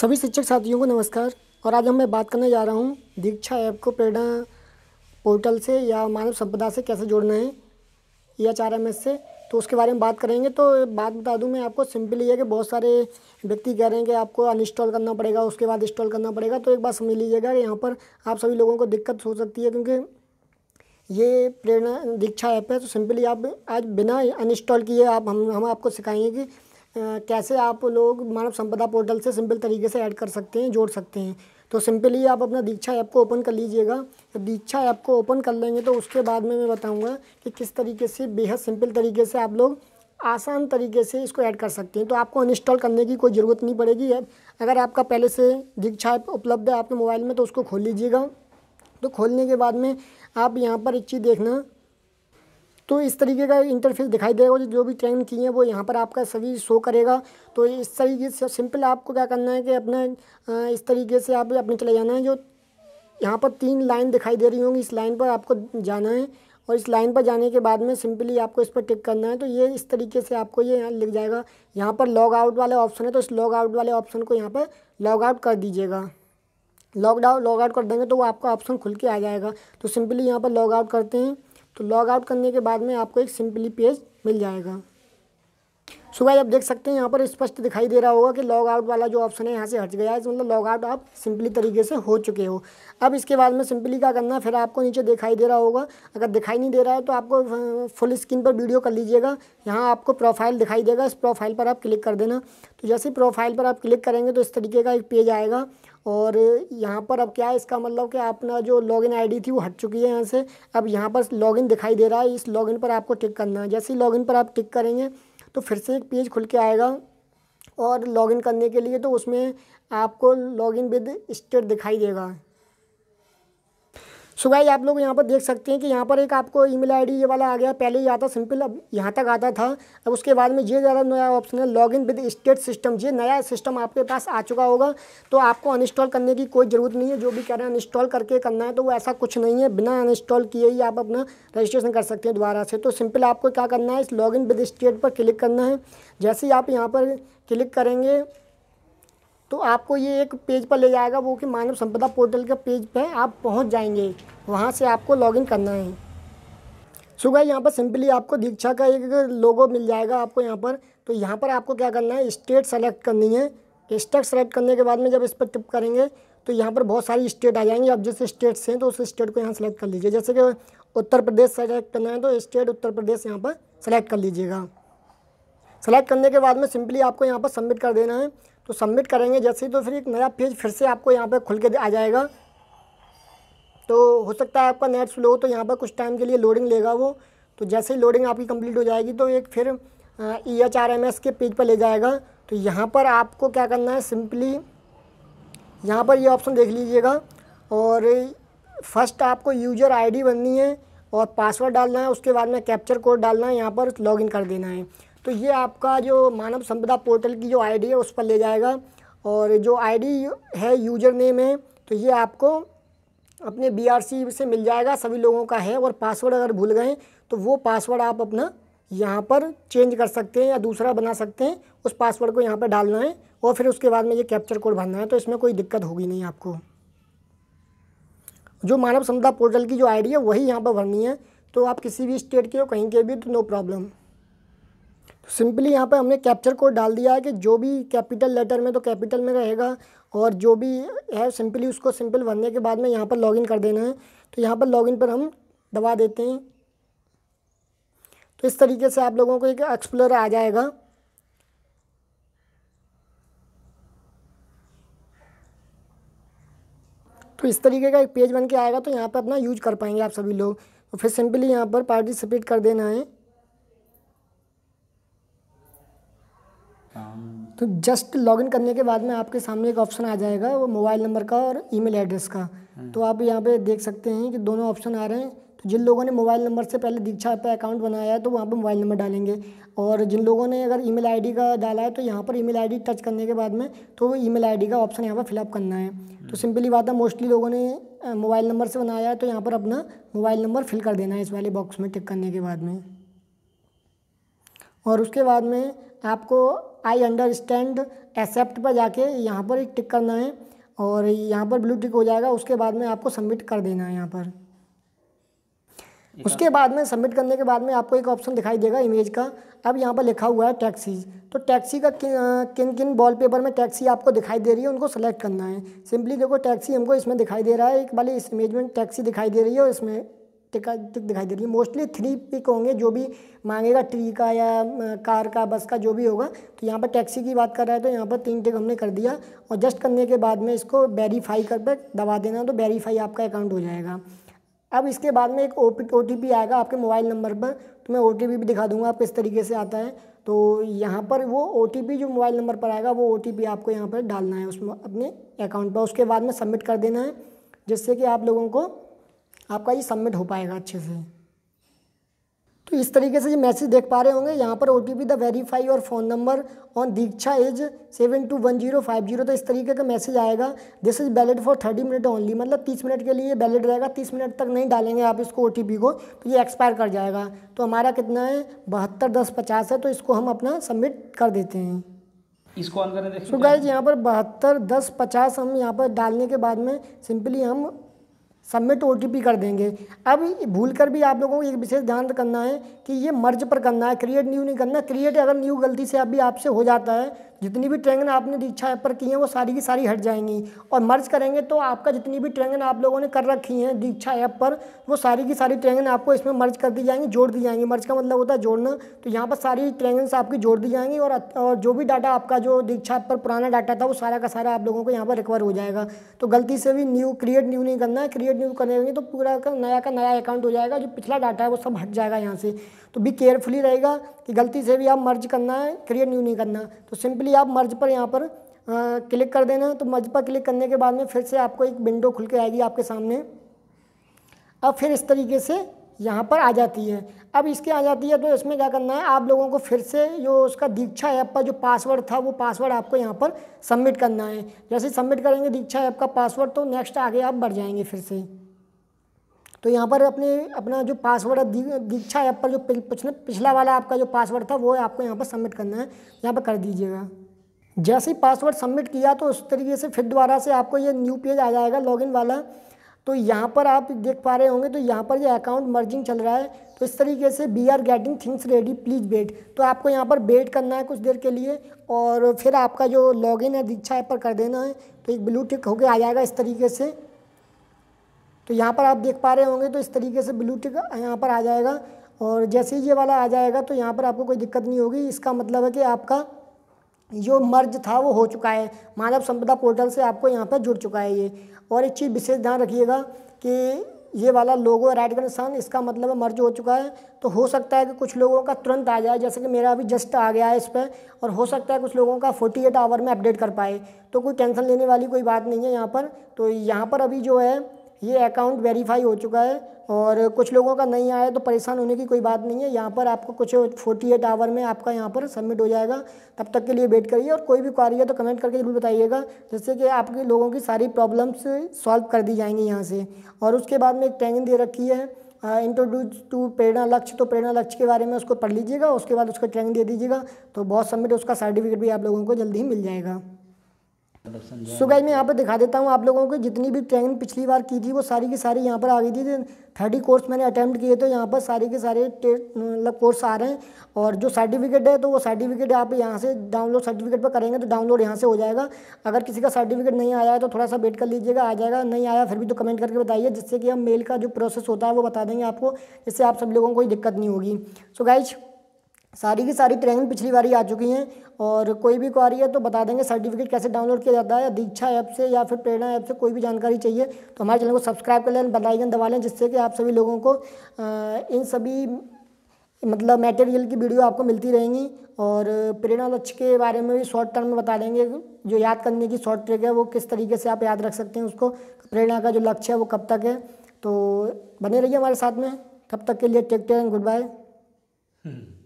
सभी शिक्षक साथियों को नमस्कार और आज हम मैं बात करने जा रहा हूँ दीक्षा ऐप को प्रेरणा पोर्टल से या मानव संपदा से कैसे जोड़ना है या चार एम से तो उसके बारे में बात करेंगे तो बात बता दूं मैं आपको सिंपली है कि बहुत सारे व्यक्ति कह रहे हैं कि आपको अनइंस्टॉल करना पड़ेगा उसके बाद इंस्टॉल करना पड़ेगा तो एक बात समझ लीजिएगा यहाँ पर आप सभी लोगों को दिक्कत हो सकती है क्योंकि ये प्रेरणा दीक्षा ऐप है तो सिंपली आप आज बिना अनइंस्टॉल किए आप हम हम आपको सिखाएंगे कि कैसे आप लोग मानव संपदा पोर्टल से सिंपल तरीके से ऐड कर सकते हैं जोड़ सकते हैं तो सिंपली आप अपना दीक्षा ऐप को ओपन कर लीजिएगा जब दीक्षा ऐप को ओपन कर लेंगे तो उसके बाद में मैं बताऊंगा कि किस तरीके से बेहद सिंपल तरीके से आप लोग आसान तरीके से इसको ऐड कर सकते हैं तो आपको अनइंस्टॉल करने की कोई ज़रूरत नहीं पड़ेगी ऐप अगर आपका पहले से दीक्षा ऐप उपलब्ध है आपके मोबाइल में तो उसको खोल लीजिएगा तो खोलने के बाद में आप यहाँ पर एक चीज़ देखना तो इस तरीके का इंटरफेस दिखाई देगा जो भी ट्रेन की है वो यहाँ पर आपका सभी शो करेगा तो इस तरीके से सिंपल आपको क्या करना है कि अपने इस तरीके से आप अपने चले जाना है जो यहाँ पर तीन लाइन दिखाई दे रही होंगी इस लाइन पर आपको जाना है और इस लाइन पर जाने के बाद में सिंपली आपको इस पर टिक करना है तो ये इस तरीके से आपको ये यहाँ लिख जाएगा यहाँ पर लॉग आउट वाले ऑप्शन है तो इस लॉग आउट वाले ऑप्शन को यहाँ पर लॉग आउट कर दीजिएगा लॉकडाउन लॉग आउट कर देंगे तो वो आपका ऑप्शन खुल के आ जाएगा तो सिंपली यहाँ पर लॉग आउट करते हैं तो लॉग आउट करने के बाद में आपको एक सिंपली पेज मिल जाएगा सुबह आप देख सकते हैं यहाँ पर स्पष्ट दिखाई दे रहा होगा कि लॉग आउट वाला जो ऑप्शन है यहाँ से हट गया है मतलब लॉग आउट आप सिंपली तरीके से हो चुके हो अब इसके बाद में सिंपली क्या करना है फिर आपको नीचे दिखाई दे रहा होगा अगर दिखाई नहीं दे रहा है तो आपको फुल स्क्रीन पर वीडियो कर लीजिएगा यहाँ आपको प्रोफाइल दिखाई देगा इस प्रोफाइल पर आप क्लिक कर देना तो जैसे प्रोफाइल पर आप क्लिक करेंगे तो इस तरीके का एक पेज आएगा और यहाँ पर अब क्या है इसका मतलब कि अपना जो लॉगिन आईडी थी वो हट चुकी है यहाँ से अब यहाँ पर लॉगिन दिखाई दे रहा है इस लॉगिन पर आपको टिक करना है जैसे ही लॉगिन पर आप टिक करेंगे तो फिर से एक पेज खुल के आएगा और लॉगिन करने के लिए तो उसमें आपको लॉगिन विद स्टेट दिखाई देगा सो गाइस आप लोग यहाँ पर देख सकते हैं कि यहाँ पर एक आपको ईमेल आईडी ये वाला आ गया पहले ही आता सिंपल अब यहाँ तक आता था अब उसके बाद में ये ज़्यादा नया ऑप्शन है log in with state system ये नया सिस्टम आपके पास आ चुका होगा तो आपको अनइंस्टॉल करने की कोई ज़रूरत नहीं है जो भी कह रहे हैं अनइंस्टॉल करके करना है तो वो ऐसा कुछ नहीं है बिना अनइंस्टॉल किए ही आप अपना रजिस्ट्रेशन कर सकते हैं दोबारा से तो सिंपल आपको क्या करना है इस लॉग इन विद स्टेट पर क्लिक करना है जैसे ही आप यहाँ पर क्लिक करेंगे तो आपको ये एक पेज पर ले जाएगा वो कि मानव संपदा पोर्टल के पेज पे आप पहुंच जाएंगे वहाँ से आपको लॉगिन करना है सुबह यहाँ पर सिंपली आपको दीक्षा का एक लोगो मिल जाएगा आपको यहाँ पर तो यहाँ पर आपको क्या करना है स्टेट सेलेक्ट करनी है स्टेट सेलेक्ट करने के बाद में जब इस पर टिप करेंगे तो यहाँ पर बहुत सारी स्टेट आ जाएंगी आप जिस स्टेट से हैं तो उस स्टेट को यहाँ सेलेक्ट कर लीजिए जैसे कि उत्तर प्रदेश सेलेक्ट करना है तो स्टेट उत्तर प्रदेश यहाँ पर सेलेक्ट कर लीजिएगा सेलेक्ट करने के बाद में सिंपली आपको यहाँ पर सबमिट कर देना है तो सबमिट करेंगे जैसे ही तो फिर एक नया पेज फिर से आपको यहाँ पर खुल के आ जाएगा तो हो सकता है आपका नेट स्लो हो तो यहाँ पर कुछ टाइम के लिए लोडिंग लेगा वो तो जैसे ही लोडिंग आपकी कंप्लीट हो जाएगी तो एक फिर E H R M S के पेज पर ले जाएगा तो यहाँ पर आपको क्या करना है सिंपली यहाँ पर ये यह ऑप्शन देख लीजिएगा और फर्स्ट आपको यूजर आईडी बननी है और पासवर्ड डालना है उसके बाद में कैप्चर कोड डालना है यहाँ पर लॉगिन कर देना है तो ये आपका जो मानव संपदा पोर्टल की जो आईडी है उस पर ले जाएगा और जो आईडी है यूजर नेम है तो ये आपको अपने बीआरसी से मिल जाएगा सभी लोगों का है और पासवर्ड अगर भूल गए तो वो पासवर्ड आप अपना यहाँ पर चेंज कर सकते हैं या दूसरा बना सकते हैं उस पासवर्ड को यहाँ पर डालना है और फिर उसके बाद में ये कैप्चर कोड भरना है तो इसमें कोई दिक्कत होगी नहीं आपको जो मानव संपदा पोर्टल की जो आईडी है वही यहाँ पर भरनी है तो आप किसी भी स्टेट के हो कहीं के भी तो नो प्रॉब्लम तो सिंपली यहाँ पे हमने कैप्चर कोड डाल दिया है कि जो भी कैपिटल लेटर में तो कैपिटल में रहेगा और जो भी है सिंपली उसको सिंपल भरने के बाद में यहाँ पर लॉगिन कर देना है तो यहाँ पर लॉगिन पर हम दबा देते हैं तो इस तरीके से आप लोगों को एक एक्सप्लोर आ जाएगा तो इस तरीके का एक पेज बन के आएगा तो यहाँ पर अपना यूज कर पाएंगे आप सभी लोग तो फिर सिंपली यहाँ पर पार्टिसिपेट कर देना है तो जस्ट लॉगिन करने के बाद में आपके सामने एक ऑप्शन आ जाएगा वो मोबाइल नंबर का और ईमेल एड्रेस का हाँ। तो आप यहाँ पे देख सकते हैं कि दोनों ऑप्शन आ रहे हैं तो जिन लोगों ने मोबाइल नंबर से पहले दीक्षा पे अकाउंट बनाया है तो वहाँ पे मोबाइल नंबर डालेंगे और जिन लोगों ने अगर ईमेल आईडी का डाला है तो यहाँ पर ईमेल आईडी टच करने के बाद में तो वो ईमेल आईडी का ऑप्शन यहाँ पर फिलअप करना है तो सिंपली हाँ। बात है मोस्टली लोगों ने मोबाइल नंबर से बनाया है तो यहाँ पर अपना मोबाइल नंबर फिल कर देना है इस वाले बॉक्स में टिक करने के बाद में और उसके बाद में आपको आई अंडरस्टैंड एक्सेप्ट पर जाके यहाँ पर एक टिक करना है और यहाँ पर ब्लू टिक हो जाएगा उसके बाद में आपको सबमिट कर देना है यहाँ पर उसके बाद में सबमिट करने के बाद में आपको एक ऑप्शन दिखाई देगा इमेज का अब यहाँ पर लिखा हुआ है टैक्सीज तो टैक्सी का किन किन किन वॉलपेपर में टैक्सी आपको दिखाई दे रही है उनको सेलेक्ट करना है सिंपली देखो टैक्सी हमको इसमें दिखाई दे रहा है एक वाली इस इमेज में टैक्सी दिखाई दे रही है और इसमें टिका टिक दिखाई दे रही है मोस्टली थ्री पिक होंगे जो भी मांगेगा ट्री का या कार का बस का जो भी होगा तो यहाँ पर टैक्सी की बात कर रहा है तो यहाँ पर तीन टिक हमने कर दिया और जस्ट करने के बाद में इसको वेरीफाई कर पर दबा देना तो वेरीफाई आपका अकाउंट हो जाएगा अब इसके बाद में एक ओ पी आएगा आपके मोबाइल नंबर पर तो मैं ओ भी दिखा दूंगा आप किस तरीके से आता है तो यहाँ पर वो ओ जो मोबाइल नंबर पर आएगा वो ओ आपको यहाँ पर डालना है उसमें अपने अकाउंट पर उसके बाद में सबमिट कर देना है जिससे कि आप लोगों को आपका ये सबमिट हो पाएगा अच्छे से तो इस तरीके से ये मैसेज देख पा रहे होंगे यहाँ पर O T P the verify और phone number on Diksha is seven two one zero five zero तो इस तरीके का मैसेज आएगा this is valid for thirty minute only मतलब तीस मिनट के लिए वैलिड रहेगा तीस मिनट तक नहीं डालेंगे आप इसको ओ टी पी को तो ये एक्सपायर कर जाएगा तो हमारा कितना है बहत्तर दस पचास है तो इसको हम अपना सबमिट कर देते हैं इसको ऑन करने देखो यहाँ पर बहत्तर दस पचास हम यहाँ पर डालने के बाद में सिंपली हम सबमिट ओ कर देंगे अब भूल कर भी आप लोगों को एक विशेष ध्यान करना है कि ये मर्ज पर करना है क्रिएट न्यू नहीं करना क्रिएट अगर न्यू गलती से अभी आपसे हो जाता है जितनी भी ट्रेंगन आपने दीक्षा ऐप पर की हैं वो सारी की सारी हट जाएंगी और मर्ज करेंगे तो आपका जितनी भी ट्रेंगन आप लोगों ने कर रखी हैं दीक्षा ऐप पर वो सारी की सारी ट्रेंगन आपको इसमें मर्ज कर दी जाएंगी जोड़ दी जाएंगी मर्ज का मतलब होता है जोड़ना तो यहाँ पर सारी ट्रेंगन्स आपकी जोड़ दी जाएंगी और और जो भी डाटा आपका जो दीक्षा ऐप पर पुराना डाटा था वो सारा का सारा आप लोगों को यहाँ पर रिकवर हो जाएगा तो गलती से भी न्यू क्रिएट न्यू नहीं करना है क्रिएट न्यू करेंगे तो पूरा का नया का नया अकाउंट हो जाएगा जो पिछला डाटा है वो सब हट जाएगा यहाँ से तो भी केयरफुली रहेगा कि गलती से भी आप मर्ज करना है क्रिएट न्यू नहीं करना तो सिंपली लिए आप मर्ज पर यहाँ पर क्लिक कर देना तो मर्ज पर क्लिक करने के बाद में फिर से आपको एक विंडो खुल के आएगी आपके सामने अब फिर इस तरीके से यहाँ पर आ जाती है अब इसके आ जाती है तो इसमें क्या करना है आप लोगों को फिर से जो उसका दीक्षा ऐप का जो पासवर्ड था वो पासवर्ड आपको यहाँ पर सबमिट करना है जैसे सबमिट करेंगे दीक्षा ऐप का पासवर्ड तो नेक्स्ट आगे आप बढ़ जाएंगे फिर से तो यहाँ पर अपने अपना जो पासवर्ड है दीक्षा ऐप पर जो पिछले पिछला वाला आपका जो पासवर्ड था वो आपको यहाँ पर सबमिट करना है यहाँ पर कर दीजिएगा जैसे ही पासवर्ड सबमिट किया तो उस तरीके से फिर दोबारा से आपको ये न्यू पेज आ जाएगा लॉगिन वाला तो यहाँ पर आप देख पा रहे होंगे तो यहाँ पर ये अकाउंट मर्जिंग चल रहा है तो इस तरीके से we are getting things ready please wait तो आपको यहाँ पर वेट करना है कुछ देर के लिए और फिर आपका जो लॉगिन है दीक्षा ऐप पर कर देना है तो एक ब्लू टिक होकर आ जाएगा इस तरीके से तो यहाँ पर आप देख पा रहे होंगे तो इस तरीके से ब्लू टिक यहाँ पर आ जाएगा और जैसे ही ये वाला आ जाएगा तो यहाँ पर आपको कोई दिक्कत नहीं होगी इसका मतलब है कि आपका जो मर्ज था वो हो चुका है मानव संपदा पोर्टल से आपको यहाँ पर जुड़ चुका है ये और एक चीज़ विशेष ध्यान रखिएगा कि ये वाला लोगो राइट का निशान इसका मतलब मर्ज हो चुका है तो हो सकता है कि कुछ लोगों का तुरंत आ जाए जैसे कि मेरा अभी जस्ट आ गया है इस पर और हो सकता है कुछ लोगों का 48 आवर में अपडेट कर पाए तो कोई टेंशन लेने वाली कोई बात नहीं है यहाँ पर तो यहाँ पर अभी जो है ये अकाउंट वेरीफाई हो चुका है और कुछ लोगों का नहीं आया तो परेशान होने की कोई बात नहीं है यहाँ पर आपको कुछ 48 आवर में आपका यहाँ पर सबमिट हो जाएगा तब तक के लिए वेट करिए और कोई भी क्वारी है तो कमेंट करके जरूर बताइएगा जिससे कि आपके लोगों की सारी प्रॉब्लम्स सॉल्व कर दी जाएंगी यहाँ से और उसके बाद में एक ट्रेनिंग दे रखी है इंट्रोड्यूस टू प्रेरणा लक्ष्य तो प्रेरणा लक्ष्य के बारे में उसको पढ़ लीजिएगा उसके बाद उसको ट्रेनिंग दे दीजिएगा तो बहुत सबमिट उसका सर्टिफिकेट भी आप लोगों को जल्दी ही मिल जाएगा सो गाइज मैं यहाँ पर दिखा देता हूँ आप लोगों को जितनी भी ट्रेनिंग पिछली बार की थी वो सारी की सारी यहाँ पर आ गई थी थर्टी कोर्स मैंने अटैम्प्ट किए तो यहाँ पर सारे के सारे मतलब कोर्स आ रहे हैं और जो सर्टिफिकेट है तो वो सर्टिफिकेट आप यहाँ से डाउनलोड सर्टिफिकेट पर करेंगे तो डाउनलोड यहाँ से हो जाएगा अगर किसी का सर्टिफिकेट नहीं आया है तो थोड़ा सा वेट कर लीजिएगा आ जाएगा नहीं आया फिर भी तो कमेंट करके बताइए जिससे कि हम मेल का जो प्रोसेस होता है वो बता देंगे आपको इससे आप सब लोगों को कोई दिक्कत नहीं होगी सो गाइज सारी की सारी ट्रेनिंग पिछली बारी आ चुकी हैं और कोई भी क्वारी है तो बता देंगे सर्टिफिकेट कैसे डाउनलोड किया जाता है दीक्षा ऐप से या फिर प्रेरणा ऐप से कोई भी जानकारी चाहिए तो हमारे चैनल को सब्सक्राइब कर लें बताइए दबा लें जिससे कि आप सभी लोगों को इन सभी मतलब मटेरियल की वीडियो आपको मिलती रहेंगी और प्रेरणा लक्ष्य के बारे में भी शॉर्ट टर्म में बता देंगे जो याद करने की शॉर्ट ट्रिक है वो किस तरीके से आप याद रख सकते हैं उसको प्रेरणा का जो लक्ष्य है वो कब तक है तो बने रहिए हमारे साथ में तब तक के लिए take care and good bye